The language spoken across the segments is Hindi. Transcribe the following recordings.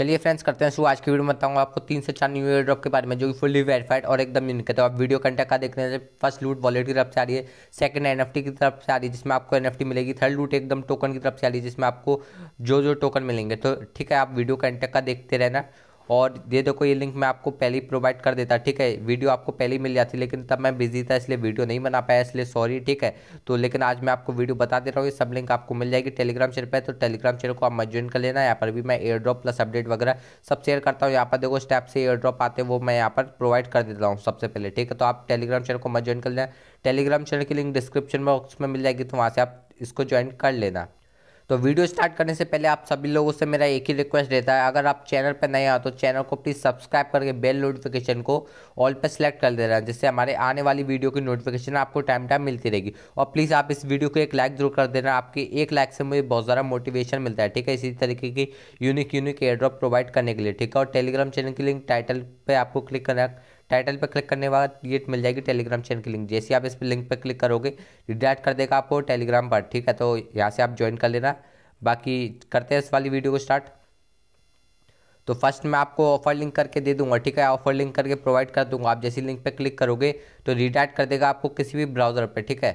चलिए फ्रेंड्स करते हैं शुरू आज की वीडियो में बताऊंगा आपको तीन से चार न्यू ड्रॉप के बारे में जो कि फुली वेरीफाइड और एकदम यूनिक है तो आप वीडियो कंटेक्ट का देख रहे हैं फर्स्ट लूट वॉलेट की तरफ से आ रही है सेकंड एनएफटी की तरफ से आ रही है जिसमें आपको एनएफटी मिलेगी थर्ड लूट एकदम टोकन की तरफ से आ रही है जिसमें आपको जो जो टोकन मिलेंगे तो ठीक है आप वीडियो कंटेक्ट का देखते रहना और ये देखो ये लिंक मैं आपको पहले प्रोवाइड कर देता ठीक है वीडियो आपको पहले ही मिल जाती लेकिन तब मैं बिजी था इसलिए वीडियो नहीं बना पाया इसलिए सॉरी ठीक है तो लेकिन आज मैं आपको वीडियो बता दे रहा हूँ ये सब लिंक आपको मिल जाएगी टेलीग्राम चैनल पर तो टेलीग्राम चैनल को आप मत ज्वाइन कर लेना यहाँ पर भी मैं एयर ड्रॉप प्लस अपडेट वगैरह सब शेयर करता हूँ यहाँ पर देखो स्टेप से एयर ड्रॉप आते हैं वो मैं यहाँ पर प्रोवाइड कर देता हूँ सबसे पहले ठीक है तो आप टेलीग्राम चैनल को मत ज्वाइन कर लेना टेलीग्राम चैनल की लिंक डिस्क्रिप्शन बॉक्स में मिल जाएगी तो वहाँ से आप इसको ज्वाइन कर लेना तो वीडियो स्टार्ट करने से पहले आप सभी लोगों से मेरा एक ही रिक्वेस्ट रहता है अगर आप चैनल पर नए आओ तो चैनल को प्लीज़ सब्सक्राइब करके बेल नोटिफिकेशन को ऑल पर सेलेक्ट कर दे हैं जिससे हमारे आने वाली वीडियो की नोटिफिकेशन आपको टाइम टाइम मिलती रहेगी और प्लीज़ आप इस वीडियो को एक लाइक जरूर कर देना आपके एक लाइक से मुझे बहुत ज़्यादा मोटिवेशन मिलता है ठीक है इसी तरीके की unique unique airdrop provide करने के लिए ठीक है और टेलीग्राम चैनल की लिंक टाइटल पर आपको क्लिक करना टाइटल पर क्लिक करने के बाद ये मिल जाएगी टेलीग्राम चैनल की लिंक जैसे आप इस पर लिंक पर क्लिक करोगे रिडायरेक्ट कर देगा आपको टेलीग्राम पर ठीक है तो यहाँ से आप ज्वाइन कर लेना बाकी करते हैं इस वाली वीडियो को स्टार्ट तो फर्स्ट मैं आपको ऑफर लिंक करके दे दूंगा ठीक है ऑफर लिंक करके प्रोवाइड कर दूंगा आप जैसी लिंक पे क्लिक करोगे तो रिडायरेक्ट कर देगा आपको किसी भी ब्राउज़र पे ठीक है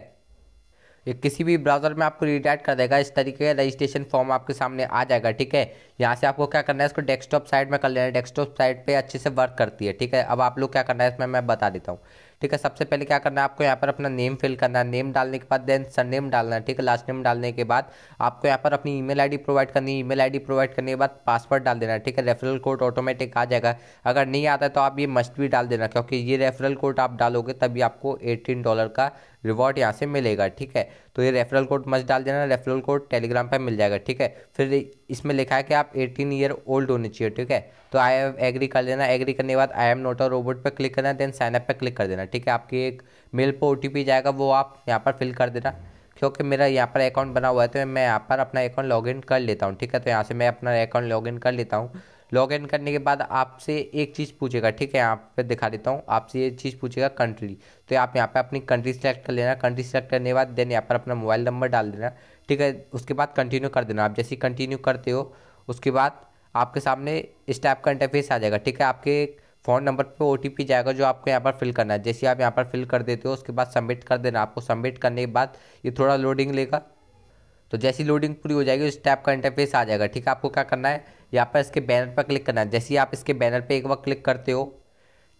ये किसी भी ब्राउज़र में आपको रिटायर कर देगा इस तरीके का रजिस्ट्रेशन फॉर्म आपके सामने आ जाएगा ठीक है यहाँ से आपको क्या करना है इसको डेस्कटॉप साइड में कर लेना है डेस्कटॉप साइड पे अच्छे से वर्क करती है ठीक है अब आप लोग क्या करना है इसमें मैं बता देता हूँ ठीक है सबसे पहले क्या करना है आपको यहाँ पर अपना नेम फिल करना है नेम डालने के बाद देन सर नेम डालना है ठीक है लास्ट नेम डालने के बाद आपको यहाँ पर अपनी ईमेल आईडी प्रोवाइड करनी है ईमेल आईडी प्रोवाइड करने के बाद पासवर्ड डाल देना है ठीक है रेफरल कोड ऑटोमेटिक आ जाएगा अगर नहीं आता है तो आप ये मस्ट भी डाल देना क्योंकि ये रेफरल कोड आप डालोगे तभी आपको एटीन डॉलर का रिवॉर्ड यहाँ से मिलेगा ठीक है तो ये रेफरल कोड मस्ट डाल देना रेफरल कोड टेलीग्राम पर मिल जाएगा ठीक है फिर इसमें लिखा है कि आप 18 ईयर ओल्ड होने चाहिए ठीक है तो आई हैव एग्री कर लेना एग्री करने के बाद आई एम नोट और रोबोट पर क्लिक करना देन साइनअप पर क्लिक कर देना ठीक है आपकी एक मेल पर ओ जाएगा वो आप यहाँ पर फिल कर देना क्योंकि मेरा यहाँ पर अकाउंट बना हुआ है तो मैं यहाँ पर अपना अकाउंट लॉगिन कर लेता हूँ ठीक है तो यहाँ से मैं अपना अकाउंट लॉगिन कर लेता हूँ लॉग इन करने के बाद आपसे एक चीज़ पूछेगा ठीक है यहाँ पे दिखा देता हूँ आपसे ये चीज़ पूछेगा कंट्री तो आप यहाँ पे अपनी कंट्री सेलेक्ट कर लेना कंट्री सेलेक्ट करने के बाद देन यहाँ पर अपना मोबाइल नंबर डाल देना ठीक है उसके बाद कंटिन्यू कर देना आप जैसे कंटिन्यू करते हो उसके बाद आपके सामने इस टाइप का इंटरफेस आ जाएगा ठीक है आपके फ़ोन नंबर पे ओ जाएगा जो आपको यहाँ पर फिल करना है जैसे आप यहाँ पर फिल कर देते हो उसके बाद सबमिट कर देना आपको सबमिट करने के बाद ये थोड़ा लोडिंग लेगा तो जैसी लोडिंग पूरी हो जाएगी उस टाइप का इंटरफेस आ जाएगा ठीक है आपको क्या करना है यहाँ पर इसके बैनर पर क्लिक करना है जैसे ही आप इसके बैनर पर एक बार क्लिक करते हो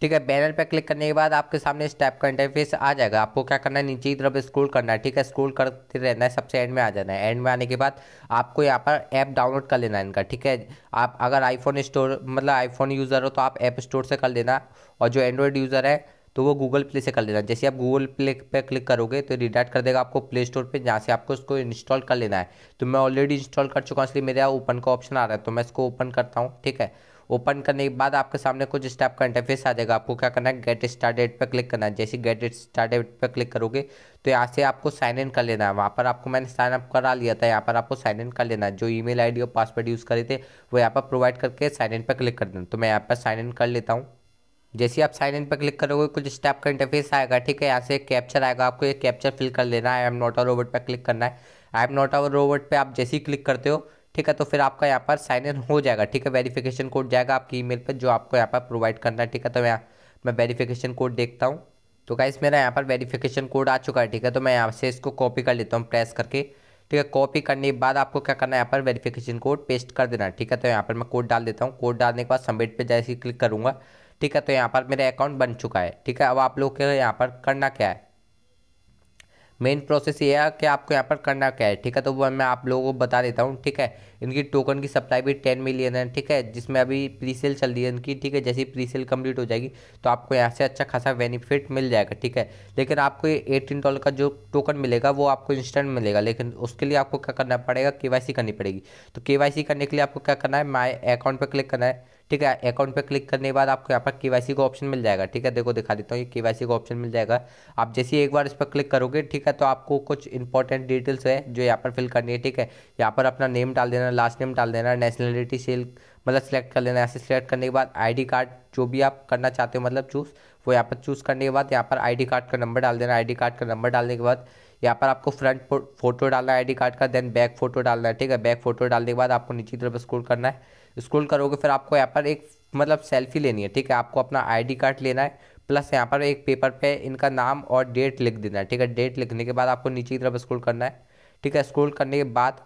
ठीक है बैनर पर क्लिक करने के बाद आपके सामने इस टाइप का इंटरफेस आ जाएगा आपको क्या करना है नीचे की तरफ स्क्रॉल करना है ठीक है स्क्रॉल करते रहना है सबसे एंड में आ जाना है एंड में आने के बाद आपको यहाँ पर ऐप डाउनलोड कर लेना है इनका ठीक है आप अगर आईफोन स्टोर मतलब आईफोन यूज़र हो तो आप ऐप स्टोर से कर लेना और जो एंड्रॉयड यूज़र है तो वो गूगल प्ले से कर लेना जैसे आप गूगल प्ले पे क्लिक करोगे तो रिडायरेक्ट कर देगा आपको प्ले स्टोर पे जहाँ से आपको इसको इंस्टॉल कर लेना है तो मैं ऑलरेडी इंस्टॉल कर चुका हूँ इसलिए मेरा ओपन का ऑप्शन आ रहा है तो मैं इसको ओपन करता हूँ ठीक है ओपन करने के बाद आपके सामने कुछ स्टेप का इंटरफेस आ जाएगा आपको क्या करना है गेट स्टार्टेड पर क्लिक करना है जैसे गेट स्टार्टेड पर क्लिक करोगे तो यहाँ से आपको साइन इन कर लेना है वहाँ पर आपको मैंने साइन अप करा लिया था यहाँ पर आपको साइन इन कर लेना है जो ईमेल आईडी और पासवर्ड यूज़ करे थे वो यहाँ पर प्रोवाइड करके साइन इन पर क्लिक कर देना तो मैं यहाँ पर साइन इन कर लेता हूँ जैसे आप साइन इन पर क्लिक करोगे कुछ इस टाइप का इंटरफेस आएगा ठीक है यहाँ से कैप्चर आएगा आपको ये कैप्चर फिल कर लेना है I am not a robot पर क्लिक करना है I am not a robot पर आप जैसे ही क्लिक करते हो ठीक है तो फिर आपका यहाँ पर साइन इन हो जाएगा ठीक है वेरीफिकेशन कोड जाएगा आपकी मेल पर जो आपको यहाँ पर प्रोवाइड करना है ठीक है तो मैं मैं वेरीफिकेशन कोड देखता हूँ तो गाइस मेरा यहाँ पर वेरीफिकेशन कोड आ चुका है ठीक है तो मैं यहाँ से इसको कॉपी कर लेता हूँ प्रेस करके ठीक है कॉपी करने के बाद आपको क्या करना है यहाँ पर वेरीफिकेशन कोड पेस्ट कर देना है ठीक है तो यहाँ पर मैं कोड डाल देता हूँ कोड डालने के बाद सबमिट पे जैसे ही क्लिक करूँगा ठीक है तो यहाँ पर मेरा अकाउंट बन चुका है ठीक है अब आप लोग के यहाँ पर करना क्या है मेन प्रोसेस ये है कि आपको यहाँ पर करना क्या है ठीक है तो वो मैं आप लोगों को बता देता हूँ ठीक है इनकी टोकन की सप्लाई भी टेन मिलियन है ठीक है जिसमें अभी प्री सेल चल रही है इनकी ठीक है जैसे ही प्री सेल कम्प्लीट हो जाएगी तो आपको यहाँ से अच्छा खासा बेनिफिट मिल जाएगा ठीक है लेकिन आपको एटीन डॉलर का जो टोकन मिलेगा वो आपको इंस्टेंट मिलेगा लेकिन उसके लिए आपको क्या करना पड़ेगा के करनी पड़ेगी तो के करने के लिए आपको क्या करना है माई अकाउंट पर क्लिक करना है ठीक है अकाउंट पे क्लिक करने के बाद आपको यहाँ पर केवाईसी का ऑप्शन मिल जाएगा ठीक है देखो दिखा देता हूँ ये केवाईसी का ऑप्शन मिल जाएगा आप जैसे ही एक बार इस पर क्लिक करोगे ठीक है तो आपको कुछ इंपॉर्टेंट डिटेल्स है जो यहाँ पर फिल करनी है ठीक है यहाँ पर अपना नेम डाल देना लास्ट नेम डाल देना नेशनलिटी सेल मतलब सेलेक्ट कर लेना ऐसे सेलेक्ट करने के बाद डी कार्ड जो भी आप करना चाहते हो मतलब चूज़ वो यहाँ पर चूज़ करने के बाद यहाँ पर डी कार्ड का नंबर डाल देना डी कार्ड का नंबर डालने के बाद यहाँ पर आपको फ्रंट फोटो डालना है डी कार्ड का देन बैक फोटो डालना है ठीक है बैक फोटो डालने के बाद आपको नीचे तरफ स्क्रोल करना है स्क्रॉल करोगे फिर आपको यहाँ पर एक मतलब सेल्फी लेनी है ठीक है आपको अपना आईडी कार्ड लेना है प्लस यहाँ पर एक पेपर पे इनका नाम और डेट लिख देना है ठीक है डेट लिखने के बाद आपको नीचे की तरफ स्क्रॉल करना है ठीक है स्क्रॉल करने के बाद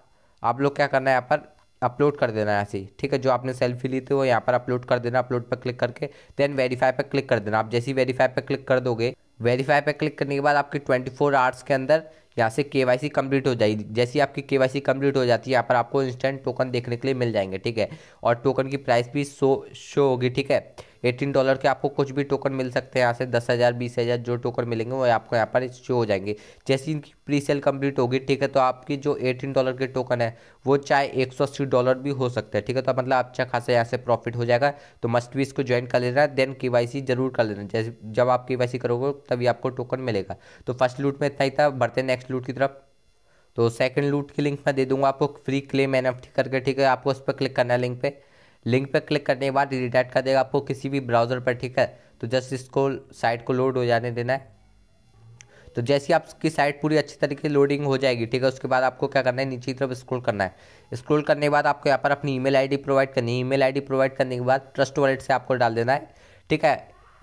आप लोग क्या करना है यहाँ पर अपलोड कर देना है ऐसे ठीक है जो आपने सेल्फी ली थी वो यहाँ पर अपलोड कर देना अपलोड पर क्लिक करके देन वेरीफाई पर क्लिक कर देना आप जैसे ही वेरीफाई पर क्लिक कर दोगे वेरीफाई पर क्लिक करने के बाद आपके 24 फोर आवर्स के अंदर यहाँ से के वाई कंप्लीट हो जाएगी जैसे आपकी के वाई कंप्लीट हो जाती है यहाँ पर आपको इंस्टेंट टोकन देखने के लिए मिल जाएंगे ठीक है और टोकन की प्राइस भी शो शो होगी ठीक है एटीन डॉलर के आपको कुछ भी टोकन मिल सकते हैं यहाँ से दस हज़ार बीस हज़ार जो टोकन मिलेंगे वो आपको यहाँ पर शो हो जाएंगे जैसे इनकी प्री सेल कंप्लीट होगी ठीक है तो आपकी जो एटीन डॉलर के टोकन है वो चाहे एक सौ अस्सी डॉलर भी हो सकता है ठीक है तो मतलब अच्छा खासा यहाँ से प्रॉफिट हो जाएगा तो मस्ट भी इसको ज्वाइन कर लेना देन के वाई सी जरूर कर लेना जैसे जब आप के वाई सी करोगे तभी आपको टोकन मिलेगा तो फर्स्ट लूट में इतना ही था बढ़ते नेक्स्ट लूट की तरफ तो सेकंड लूट की लिंक मैं दे दूंगा आपको फ्री क्लेम एन करके ठीक है आपको उस पर क्लिक करना है लिंक पे लिंक पर क्लिक करने के बाद रिडायरेक्ट कर देगा आपको किसी भी ब्राउज़र पर ठीक है तो जस्ट इसको साइट को लोड हो जाने देना है तो जैसे आपकी साइट पूरी अच्छी तरीके से लोडिंग हो जाएगी ठीक है उसके बाद आपको क्या करना है नीचे की तरफ स्क्रॉल करना है स्क्रॉल करने के बाद आपको यहाँ पर अपनी ईमेल आईडी प्रोवाइड करनी है ईमेल आईडी प्रोवाइड करने के बाद ट्रस्ट वॉलेट से आपको डाल देना है ठीक है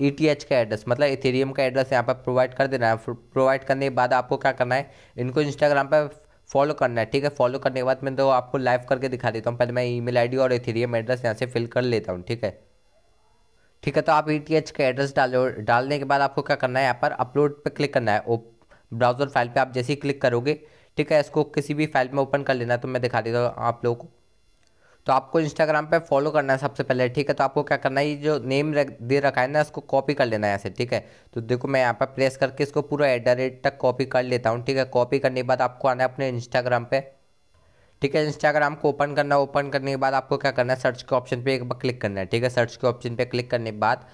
ई टी एच का एड्रेस मतलब इथेरियम का एड्रेस यहाँ पर प्रोवाइड कर देना है प्रोवाइड करने के बाद आपको क्या करना है इनको इंस्टाग्राम पर फॉलो करना है ठीक है फॉलो करने के बाद मैं तो आपको लाइव करके दिखा देता हूँ पहले मैं ईमेल आईडी और एथेरियम एड्रेस यहाँ से फिल कर लेता हूँ ठीक है ठीक है तो आप ई टी एच का एड्रेस डालो डालने के बाद आपको क्या करना है यहाँ पर अपलोड पर क्लिक करना है ओ ब्राउज़र फाइल पर आप जैसे ही क्लिक करोगे ठीक है इसको किसी भी फाइल में ओपन कर लेना तो मैं दिखा देता हूँ आप लोगों को तो आपको इंस्टाग्राम पे फॉलो करना है सबसे पहले ठीक है तो आपको क्या करना है ये जो नेम दे रखा है ना इसको कॉपी कर लेना है ऐसे ठीक है तो देखो मैं यहाँ पर प्रेस करके इसको पूरा एट द रेट तक कॉपी कर लेता हूँ ठीक है कॉपी करने के बाद आपको आना है अपने इंस्टाग्राम पर ठीक है इंस्टाग्राम को ओपन करना है ओपन करने के बाद आपको क्या करना है सर्च के ऑप्शन पर एक बार क्लिक करना है ठीक है सर्च के ऑप्शन पर क्लिक करने के बाद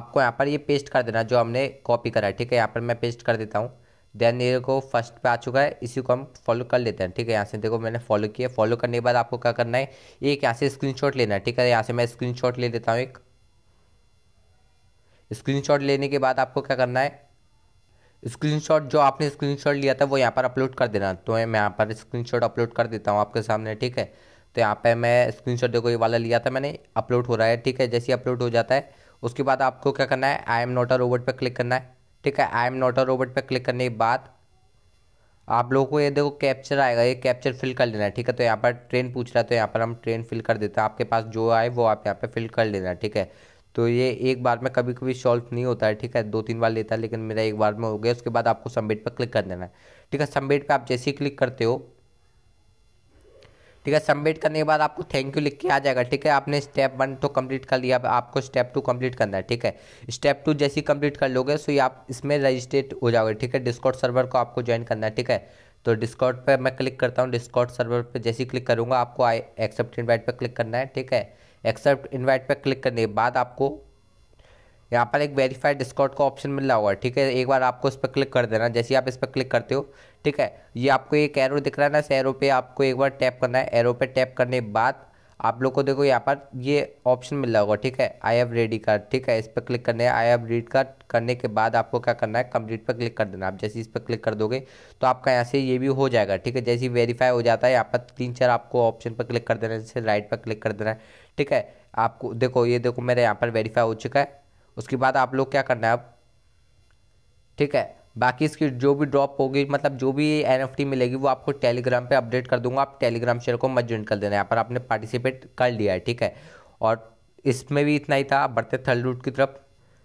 आपको यहाँ पर ये पेस्ट कर देना जो हमने कॉपी करा है ठीक है यहाँ पर मैं पेस्ट कर देता हूँ देन देखो फर्स्ट पे आ चुका है इसी को हम फॉलो कर लेते हैं ठीक है यहाँ से देखो मैंने फॉलो किया फॉलो करने के बाद आपको क्या करना है एक यहाँ से स्क्रीनशॉट लेना है ठीक है यहाँ से मैं स्क्रीनशॉट ले लेता हूँ एक स्क्रीनशॉट लेने के बाद आपको क्या करना है स्क्रीनशॉट जो आपने स्क्रीनशॉट लिया था वो यहाँ पर अपलोड कर देना तो मैं यहाँ पर स्क्रीनशॉट अपलोड कर देता हूँ आपके सामने ठीक है तो यहाँ पे मैं स्क्रीनशॉट देखो ये वाला लिया था मैंने अपलोड हो रहा है ठीक है जैसे अपलोड हो जाता है उसके बाद आपको क्या करना है I am not a robot पर क्लिक करना है ठीक है I am not a robot पे क्लिक करने के बाद आप लोगों को ये देखो कैप्चर आएगा ये कैप्चर फिल कर लेना है ठीक है तो यहाँ पर ट्रेन पूछ रहा है तो यहाँ पर हम ट्रेन फिल कर देते हैं आपके पास जो आए वो आप यहाँ पे फिल कर लेना है ठीक है तो ये एक बार में कभी कभी सॉल्व नहीं होता है ठीक है दो तीन बार लेता है लेकिन मेरा एक बार में हो गया उसके बाद आपको सबमिट पर क्लिक कर देना है ठीक है सबमिट पर आप जैसे ही क्लिक करते हो ठीक है सबमिट करने के बाद आपको थैंक यू लिख के आ जाएगा ठीक है आपने स्टेप वन तो कंप्लीट कर लिया आपको स्टेप टू कंप्लीट करना है ठीक है स्टेप टू जैसे कंप्लीट कर लोगे सो आप इसमें रजिस्ट्रेट हो जाओगे ठीक है डिस्कॉट सर्वर को आपको ज्वाइन करना है ठीक है तो डिस्कॉट पर मैं क्लिक करता हूँ डिस्कॉट सर्वर पर जैसे क्लिक करूँगा आपको आई एक्सेप्ट इन्वाइट पर क्लिक करना है ठीक है एक्सेप्ट इन्वाइट पर क्लिक करने के बाद आपको यहाँ पर एक वेरीफाइड डिस्काउंट का ऑप्शन मिल रहा होगा ठीक है एक बार आपको इस पर क्लिक कर देना जैसे आप इस पर क्लिक करते हो ठीक है ये आपको एक एरो दिख रहा है ना इस एरो पे आपको एक बार टैप करना है एरो पे टैप करने के बाद आप लोग को देखो यहाँ पर ये ऑप्शन मिल रहा होगा ठीक है आई एव रेडी कार्ड ठीक है इस पर क्लिक करने आई एव रीड कार्ड करने के बाद आपको क्या करना है कंप्लीट पर क्लिक कर देना आप जैसे इस पर क्लिक कर दोगे तो आपका यहाँ से ये भी हो जाएगा ठीक है जैसे वेरीफाई हो जाता है यहाँ पर तीन चार आपको ऑप्शन पर क्लिक कर देना है जैसे राइट पर क्लिक कर देना है ठीक है आपको देखो ये देखो मेरे यहाँ पर वेरीफाई हो चुका है उसके बाद आप लोग क्या करना है अब ठीक है बाकी इसकी जो भी ड्रॉप होगी मतलब जो भी एन मिलेगी वो आपको टेलीग्राम पे अपडेट कर दूंगा आप टेलीग्राम शेयर को मत ज्वाइन कर देना यहाँ पर आपने पार्टिसिपेट कर लिया है ठीक है और इसमें भी इतना ही था बढ़ते थर्ड रूट की तरफ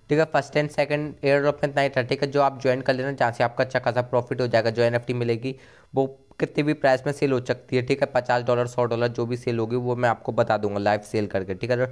ठीक है first and second air drop में इतना ही था ठीक है जो आप ज्वाइन कर लेना जहाँ से आपका अच्छा खासा प्रॉफिट हो जाएगा जो एन मिलेगी वो कितने भी प्राइस में सेल हो सकती है ठीक है पचास डॉलर सौ डॉलर जो भी सेल होगी वो मैं आपको बता दूंगा लाइव सेल करके ठीक है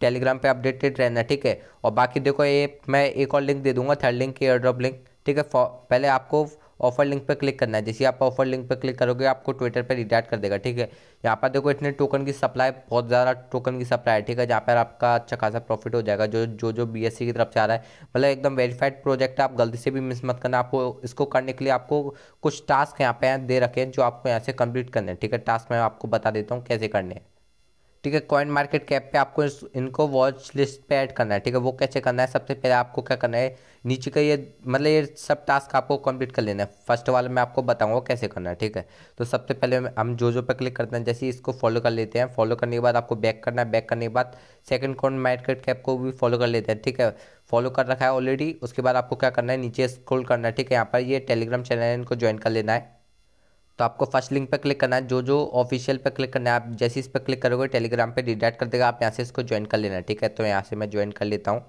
टेलीग्राम पे अपडेटेड रहना ठीक है और बाकी देखो ये मैं एक और लिंक दे दूंगा थर्ड लिंक की एयर ड्रॉप लिंक ठीक है पहले आपको ऑफर लिंक पर क्लिक करना है जैसे आप ऑफर लिंक पर क्लिक करोगे आपको ट्विटर पर रिडायट कर देगा ठीक है यहाँ पर देखो इतने टोकन की सप्लाई बहुत ज़्यादा टोकन की सप्लाई है ठीक है जहाँ पर आपका अच्छा खासा प्रॉफिट हो जाएगा जो जो जो बी की तरफ से आ रहा है मतलब एकदम वेरीफाइड प्रोजेक्ट आप गलती से भी मिस मत करना आपको इसको करने के लिए आपको कुछ टास्क यहाँ पे दे रखे हैं जो आपको यहाँ से कंप्लीट करने हैं ठीक है टास्क मैं आपको बता देता हूँ कैसे करने हैं ठीक है कॉइन मार्केट कैप पे आपको इनको वॉच लिस्ट पे ऐड करना है ठीक है वो कैसे करना है सबसे पहले आपको क्या करना है नीचे का ये मतलब ये सब टास्क आपको कंप्लीट कर लेना है फर्स्ट वाले मैं आपको बताऊंगा कैसे करना है ठीक है तो सबसे पहले हम जो जो पे क्लिक करते हैं जैसे इसको फॉलो कर लेते हैं फॉलो करने के बाद आपको बैक करना है बैक करने के बाद सेकंड कॉइन मार्केट कैप को भी फॉलो कर लेते हैं ठीक है फॉलो कर रखा है ऑलरेडी उसके बाद आपको क्या करना है नीचे स्क्रोल करना है ठीक है यहाँ पर ये टेलीग्राम चैनल इनको ज्वाइन कर लेना है तो आपको फर्स्ट लिंक पर क्लिक करना है जो जो ऑफिशियल पर क्लिक करना है आप जैसे इस पर क्लिक करोगे टेलीग्राम पर रिडायरेक्ट कर देगा आप यहाँ से इसको ज्वाइन कर लेना है ठीक है तो यहाँ से मैं ज्वाइन कर लेता हूँ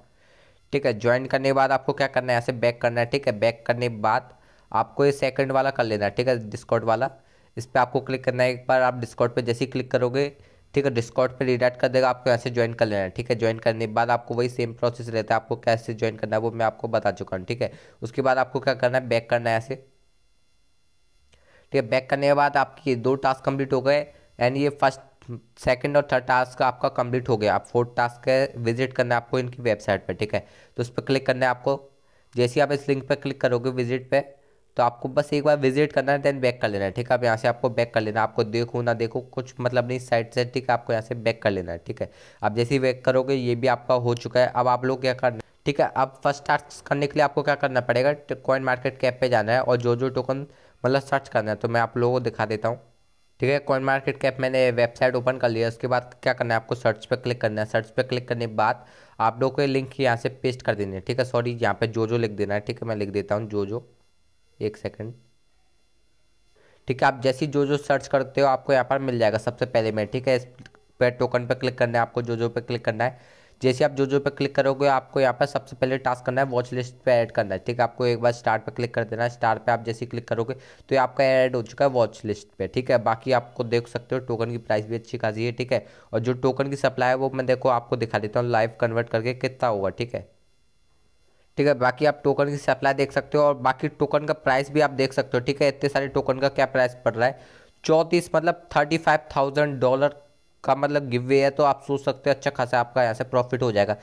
ठीक है ज्वाइन करने के बाद आपको क्या करना है यहाँ से बैक करना है ठीक है बैक करने के बाद आपको ये सेकंड वाला कर लेना है ठीक है डिस्कॉट वाला इस पर आपको क्लिक करना है एक बार आप डिस्कॉट पर जैसे ही क्लिक करोगे ठीक है डिस्कॉट पर रिडाइट कर देगा आपको यहाँ से ज्वाइन कर लेना है ठीक है ज्वाइन करने के बाद आपको वही सेम प्रोसेस रहता है आपको कैसे ज्वाइन करना है वो मैं आपको बता चुका हूँ ठीक है उसके बाद आपको क्या करना है बैक करना है यहाँ ठीक है बैक करने के बाद आपके दो टास्क कंप्लीट हो गए एंड ये फर्स्ट सेकंड और थर्ड टास्क आपका कंप्लीट हो गया आप फोर्थ टास्क है विजिट करना है आपको इनकी वेबसाइट पर ठीक है तो उस पर क्लिक करना है आपको जैसे ही आप इस लिंक पर क्लिक करोगे विजिट पे तो आपको बस एक बार विजिट करना है देन बैक कर लेना है ठीक है आप यहाँ से आपको बैक कर लेना है आपको देखो ना देखो कुछ मतलब नहीं साइड से ठीक है आपको यहाँ से बैक कर लेना है ठीक है आप जैसे ही बैक करोगे ये भी आपका हो चुका है अब आप लोग क्या करना ठीक है अब फर्स्ट टास्क करने के लिए आपको क्या करना पड़ेगा कॉइन मार्केट कैप पे जाना है और जो जो टोकन मतलब सर्च करना है तो मैं आप लोगों को दिखा देता हूँ ठीक है कॉइन मार्केट कैप मैंने वेबसाइट ओपन कर लिया उसके बाद क्या करना है आपको सर्च पर क्लिक करना है सर्च पर क्लिक करने के बाद आप लोगों को लिंक यहाँ से पेस्ट कर देनी है ठीक है सॉरी यहाँ पर जो जो लिख देना है ठीक है मैं लिख देता हूँ जो जो एक सेकेंड ठीक है आप जैसी जो जो सर्च करते हो आपको यहाँ पर मिल जाएगा सबसे पहले मैं ठीक है इस पर टोकन पर क्लिक करना है आपको जो जो पे क्लिक करना है जैसे आप जो जो पे क्लिक करोगे आपको यहाँ पर सबसे पहले टास्क करना है वॉच लिस्ट पे ऐड करना है ठीक है आपको एक बार स्टार्ट पे क्लिक कर देना है स्टार्ट पे आप जैसे क्लिक करोगे तो ये आपका ऐड हो चुका है वॉच लिस्ट पे ठीक है बाकी आपको देख सकते हो टोकन की प्राइस भी अच्छी खासी है ठीक है और जो टोकन की सप्लाई है वो मैं देखो आपको दिखा देता हूँ लाइव कन्वर्ट करके कितना होगा ठीक है ठीक है बाकी आप टोकन की सप्लाई देख सकते हो और बाकी टोकन का प्राइस भी आप देख सकते हो ठीक है इतने सारे टोकन का क्या प्राइस पड़ रहा है चौंतीस मतलब थर्टी फाइव थाउजेंड डॉलर का मतलब गिव वे है तो आप सोच सकते हो अच्छा खासा आपका यहाँ से प्रॉफिट हो जाएगा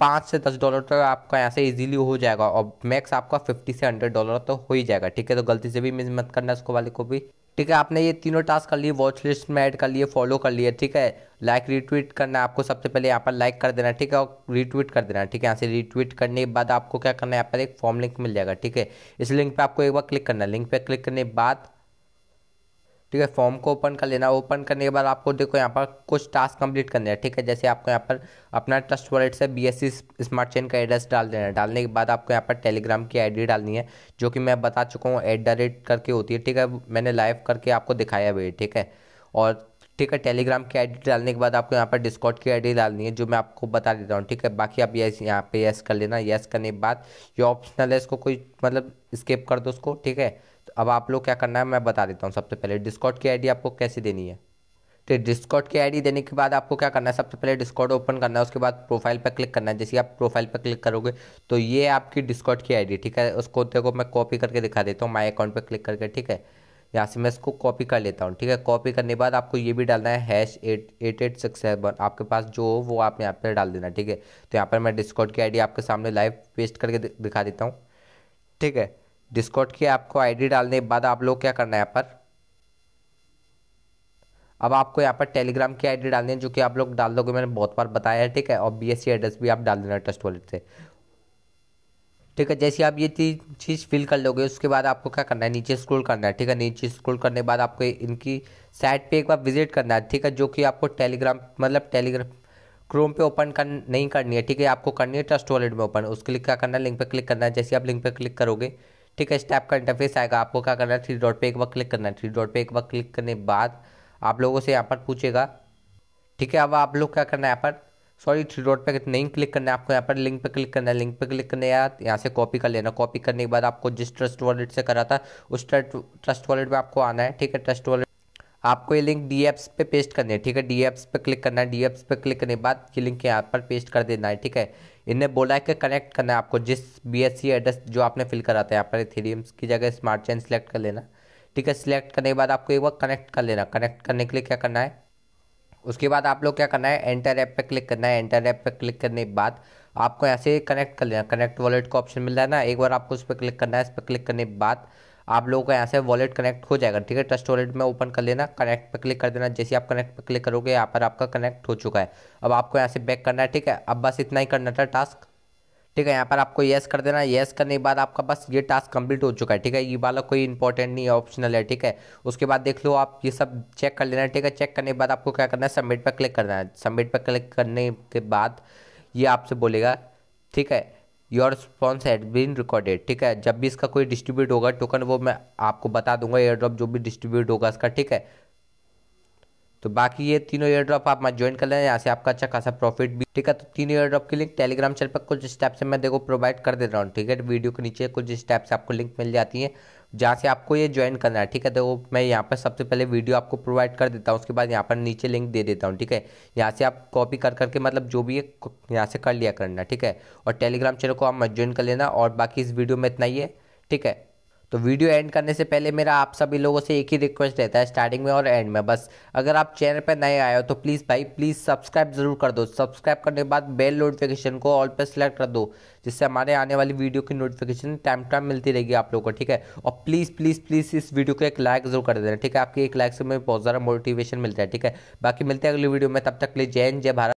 पाँच से दस डॉलर तक तो आपका यहाँ से इजीली हो जाएगा और मैक्स आपका फिफ्टी से हंड्रेड डॉलर तो हो ही जाएगा ठीक है तो गलती से भी मिस मत करना इसको वाले को भी ठीक है आपने ये तीनों टास्क कर लिए वॉच लिस्ट में ऐड कर लिए फॉलो कर लिए ठीक है लाइक रीट्वीट करना आपको सबसे पहले यहाँ पर लाइक कर देना ठीक है और रीट्वीट कर देना ठीक है यहाँ से रीट्वीट करने के बाद आपको क्या करना है यहाँ पर एक फॉर्म लिंक मिल जाएगा ठीक है इस लिंक पर आपको एक बार क्लिक करना है लिंक पर क्लिक करने के बाद ठीक है फॉर्म को ओपन कर लेना ओपन करने के बाद आपको देखो यहाँ पर कुछ टास्क कंप्लीट करने हैं ठीक है जैसे आपको यहाँ पर अपना ट्रस्ट वॉलेट से B S C smart chain का एड्रेस डाल देना है डालने के बाद आपको यहाँ पर टेलीग्राम की आईडी डालनी है जो कि मैं बता चुका हूँ एट द रेट करके होती है ठीक है मैंने लाइव करके आपको दिखाया भी ठीक है और ठीक है टेलीग्राम की आई डालने के बाद आपको यहाँ पर डिस्कॉट की आई डालनी है जो मैं आपको बता देता हूँ ठीक है बाकी आप यस यहाँ पर यस कर लेना यस करने के बाद ये ऑप्शनल है इसको कोई मतलब स्केप कर दो उसको ठीक है अब आप लोग क्या करना है मैं बता देता हूँ सबसे पहले डिस्कॉट की आईडी आपको कैसे देनी है तो डिस्कॉट की आईडी देने के बाद आपको क्या करना है सबसे पहले डिस्कॉट ओपन करना है उसके बाद प्रोफाइल पर क्लिक करना है जैसे आप प्रोफाइल पर क्लिक करोगे तो ये आपकी डिस्कॉट की आईडी ठीक है उसको देखो मैं कॉपी करके दिखा देता हूँ माई अकाउंट पर क्लिक करके ठीक है यहाँ से मैं इसको कॉपी कर लेता हूँ ठीक है कॉपी करने के बाद आपको ये भी डालना है hash eight eight eight six seven आपके पास जो हो वो आप यहाँ पर डाल देना ठीक है तो यहाँ पर मैं डिस्कॉट की आईडी आपके सामने लाइव पेस्ट करके दिखा देता हूँ ठीक है डिस्कॉट की आपको आईडी डालने के बाद आप लोग क्या करना है यहाँ पर अब आपको यहाँ पर टेलीग्राम की आईडी डालनी है जो कि आप लोग डाल दोगे मैंने बहुत बार बताया है ठीक है और बी एड्रेस भी आप डाल देना ट्रस्ट वॉलेट से ठीक है जैसे आप ये चीज़ फिल कर लोगे उसके बाद आपको क्या करना है नीचे स्क्रॉल करना है ठीक है नीचे स्क्रॉल करने के बाद आपको इनकी साइट पे एक बार विजिट करना है ठीक है जो कि आपको टेलीग्राम मतलब टेलीग्राम क्रोम पे ओपन कर नहीं करनी है ठीक है आपको करनी है ट्रस्ट वॉलेट में ओपन उसके लिए क्या करना है लिंक पे क्लिक करना है जैसे आप लिंक पे क्लिक करोगे ठीक है इस टाइप का इंटरफेस आएगा आपको क्या करना है थ्री डॉट पे एक बार क्लिक करना है थ्री डॉट पे एक बार क्लिक करने के बाद आप लोगों से यहाँ पर पूछेगा ठीक है अब आप लोग क्या करना है यहाँ पर सॉरी थ्री डॉट पे नहीं क्लिक करना है आपको यहाँ पर लिंक पे क्लिक करना है लिंक पे क्लिक करने या यहाँ से कॉपी कर लेना कॉपी करने के बाद आपको जिस ट्रस्ट वॉलेट से करा था उस ट्रस्ट वॉलेट में आपको आना है ठीक है ट्रस्ट वॉलेट आपको ये लिंक डी एप्स पे पेस्ट करनी है ठीक है डी एप्स पे क्लिक करना है डी एप्स पे क्लिक करने के बाद ये लिंक यहाँ पर पेस्ट कर देना है ठीक है इन्हें बोला है कि कनेक्ट करना है आपको जिस बी एस सी एड्रेस जो आपने फिल करा था यहाँ पर थीडियम्स की जगह स्मार्ट चैन सिलेक्ट कर लेना ठीक है सिलेक्ट करने के बाद आपको एक बार कनेक्ट कर लेना कनेक्ट करने के लिए क्या करना है उसके बाद आप लोग क्या करना है एंटर ऐप पे क्लिक करना है एंटर ऐप पर क्लिक करने के बाद आपको ऐसे कनेक्ट कर लेना कनेक्ट वॉलेट का ऑप्शन मिल रहा है ना एक बार आपको उस पर क्लिक करना है इस पर क्लिक करने के बाद आप लोगों का यहाँ से वॉलेट कनेक्ट हो जाएगा ठीक है ट्रस्ट वॉलेट में ओपन कर लेना कनेक्ट पर क्लिक कर देना जैसे आप कनेक्ट पर क्लिक करोगे यहाँ पर आपका कनेक्ट हो चुका है अब आपको यहाँ से बैक करना है ठीक है अब बस इतना ही करना था टास्क ठीक है यहाँ पर आपको येस कर देना येस करने के बाद आपका बस ये टास्क कंप्लीट हो चुका है ठीक है ये वाला कोई इंपॉर्टेंट नहीं है ऑप्शनल है ठीक है उसके बाद देख लो आप ये सब चेक कर लेना है ठीक है चेक करने के बाद आपको क्या करना है सबमिट पर क्लिक करना है सबमिट पर क्लिक करने के बाद ये आपसे बोलेगा ठीक है your response had been recorded ठीक है जब भी इसका कोई डिस्ट्रीब्यूट होगा टोकन वो मैं आपको बता दूंगा एयर ड्रॉप जो भी डिस्ट्रीब्यूट होगा इसका ठीक है तो बाकी ये तीनों एयर ड्रॉप आप ज्वाइन कर लें यहाँ से आपका अच्छा खासा प्रॉफिट भी ठीक है तो तीनों एयर ड्रॉप की लिंक टेलीग्राम चैनल पर कुछ स्टेप से मैं देखो प्रोवाइड कर दे रहा हूँ ठीक है वीडियो के नीचे कुछ स्टेप्स आपको लिंक मिल जाती है जहाँ से आपको ये ज्वाइन करना है ठीक है तो वो मैं यहाँ पर सबसे पहले वीडियो आपको प्रोवाइड कर देता हूँ उसके बाद यहाँ पर नीचे लिंक दे देता हूँ ठीक है यहाँ से आप कॉपी कर करके मतलब जो भी है यहाँ से कर लिया करना ठीक है और टेलीग्राम चैनल को आप मत ज्वाइन कर लेना और बाकी इस वीडियो में इतना ही है ठीक है तो वीडियो एंड करने से पहले मेरा आप सभी लोगों से एक ही रिक्वेस्ट रहता है स्टार्टिंग में और एंड में बस अगर आप चैनल पर नए आए हो तो प्लीज़ भाई प्लीज़ सब्सक्राइब जरूर कर दो सब्सक्राइब करने के बाद बेल नोटिफिकेशन को ऑल पर सेलेक्ट कर दो जिससे हमारे आने वाली वीडियो की नोटिफिकेशन टाइम टाइम मिलती रहेगी आप लोगों को ठीक है और प्लीज़ प्लीज़ प्लीज़ प्लीज इस वीडियो को एक लाइक जरूर कर देना ठीक है आपकी एक लाइक से मुझे बहुत ज़्यादा मोटिवेशन मिलता है ठीक है बाकी मिलते हैं अगली वीडियो में तब तक प्लीज जय जय भारत